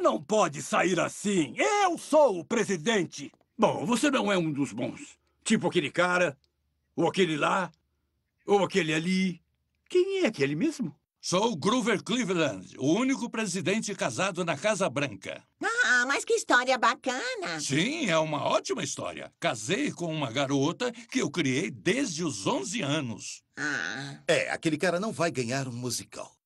Você não pode sair assim. Eu sou o presidente. Bom, você não é um dos bons. Tipo aquele cara, ou aquele lá, ou aquele ali. Quem é aquele mesmo? Sou Groover Cleveland, o único presidente casado na Casa Branca. Ah, mas que história bacana! Sim, é uma ótima história. Casei com uma garota que eu criei desde os 11 anos. Ah. É, aquele cara não vai ganhar um musical.